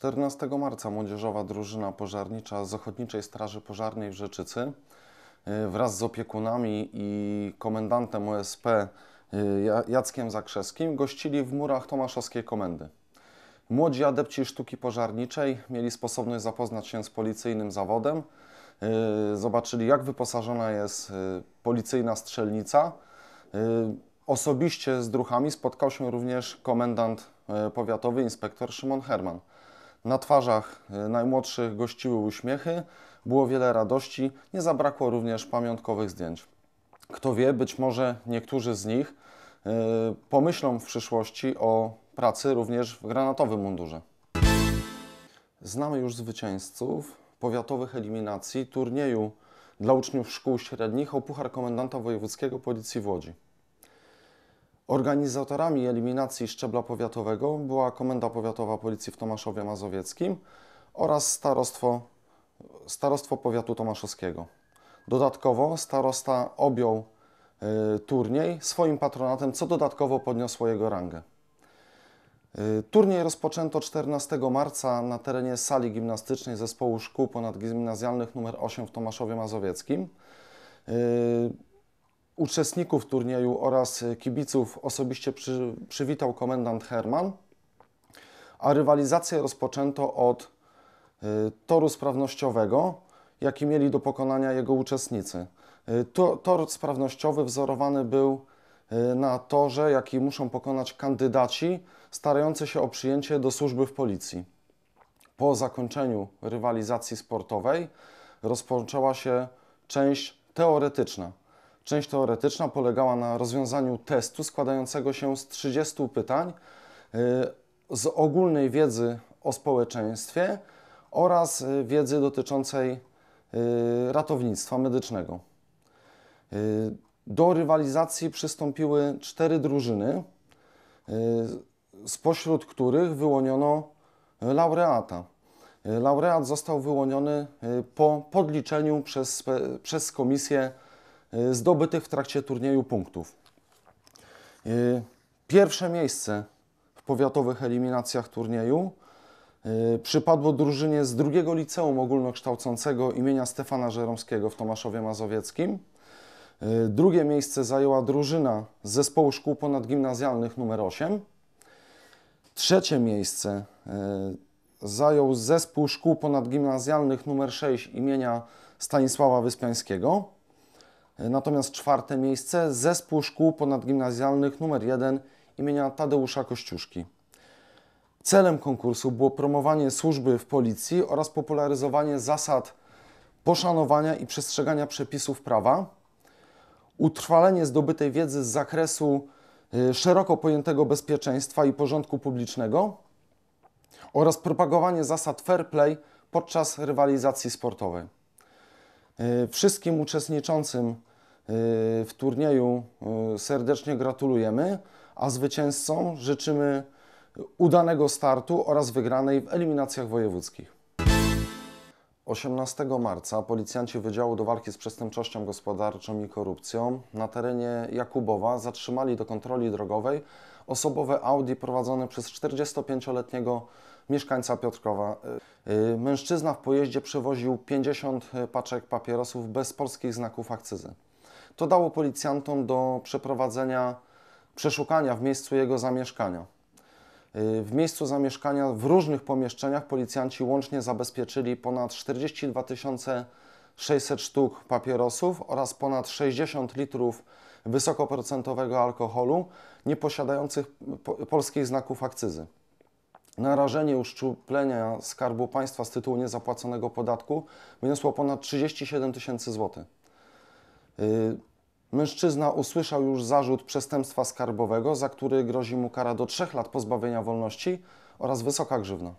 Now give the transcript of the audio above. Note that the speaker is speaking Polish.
14 marca młodzieżowa drużyna pożarnicza z Ochotniczej Straży Pożarnej w Rzeczycy y, wraz z opiekunami i komendantem OSP y, Jackiem Zakrzewskim gościli w murach Tomaszowskiej Komendy. Młodzi adepci sztuki pożarniczej mieli sposobność zapoznać się z policyjnym zawodem, y, zobaczyli jak wyposażona jest policyjna strzelnica. Osobiście z druhami spotkał się również komendant powiatowy inspektor Szymon Herman. Na twarzach e, najmłodszych gościły uśmiechy, było wiele radości, nie zabrakło również pamiątkowych zdjęć. Kto wie, być może niektórzy z nich e, pomyślą w przyszłości o pracy również w granatowym mundurze. Znamy już zwycięzców powiatowych eliminacji turnieju dla uczniów szkół średnich o Puchar Komendanta Wojewódzkiego Policji w Łodzi. Organizatorami eliminacji szczebla powiatowego była Komenda Powiatowa Policji w Tomaszowie Mazowieckim oraz starostwo, starostwo Powiatu Tomaszowskiego. Dodatkowo starosta objął y, turniej swoim patronatem, co dodatkowo podniosło jego rangę. Y, turniej rozpoczęto 14 marca na terenie sali gimnastycznej Zespołu Szkół Ponadgimnazjalnych nr 8 w Tomaszowie Mazowieckim. Y, uczestników turnieju oraz kibiców osobiście przy, przywitał komendant Herman, a rywalizację rozpoczęto od y, toru sprawnościowego, jaki mieli do pokonania jego uczestnicy. Y, to, tor sprawnościowy wzorowany był y, na torze, jaki muszą pokonać kandydaci starający się o przyjęcie do służby w policji. Po zakończeniu rywalizacji sportowej rozpoczęła się część teoretyczna. Część teoretyczna polegała na rozwiązaniu testu składającego się z 30 pytań y, z ogólnej wiedzy o społeczeństwie oraz y, wiedzy dotyczącej y, ratownictwa medycznego. Do rywalizacji przystąpiły cztery drużyny, spośród których wyłoniono laureata. Laureat został wyłoniony po podliczeniu przez, przez komisję Y, zdobytych w trakcie turnieju punktów. Y, pierwsze miejsce w powiatowych eliminacjach turnieju y, przypadło drużynie z drugiego liceum ogólnokształcącego imienia Stefana Żeromskiego w Tomaszowie Mazowieckim. Drugie miejsce zajęła drużyna z zespołu szkół ponadgimnazjalnych numer 8. Trzecie miejsce zajął zespół szkół ponadgimnazjalnych numer 6 imienia Stanisława Wyspiańskiego. Natomiast czwarte miejsce zespół szkół ponadgimnazjalnych nr 1 imienia Tadeusza Kościuszki. Celem konkursu było promowanie służby w policji oraz popularyzowanie zasad poszanowania i przestrzegania przepisów prawa, utrwalenie zdobytej wiedzy z zakresu y, szeroko pojętego bezpieczeństwa i porządku publicznego oraz propagowanie zasad fair play podczas rywalizacji sportowej. Y, wszystkim uczestniczącym Y, w turnieju y, serdecznie gratulujemy, a zwycięzcom życzymy udanego startu oraz wygranej w eliminacjach wojewódzkich. 18 marca policjanci Wydziału do Walki z Przestępczością Gospodarczą i Korupcją na terenie Jakubowa zatrzymali do kontroli drogowej osobowe Audi prowadzone przez 45-letniego mieszkańca Piotrkowa. Y, mężczyzna w pojeździe przewoził 50 paczek papierosów bez polskich znaków akcyzy. To dało policjantom do przeprowadzenia przeszukania w miejscu jego zamieszkania. Y, w miejscu zamieszkania w różnych pomieszczeniach policjanci łącznie zabezpieczyli ponad 42 600 sztuk papierosów oraz ponad 60 litrów wysokoprocentowego alkoholu nieposiadających polskich znaków akcyzy. Narażenie uszczuplenia skarbu państwa z tytułu niezapłaconego podatku wyniosło ponad 37 tysięcy złotych. Y, Mężczyzna usłyszał już zarzut przestępstwa skarbowego, za który grozi mu kara do trzech lat pozbawienia wolności oraz wysoka grzywna.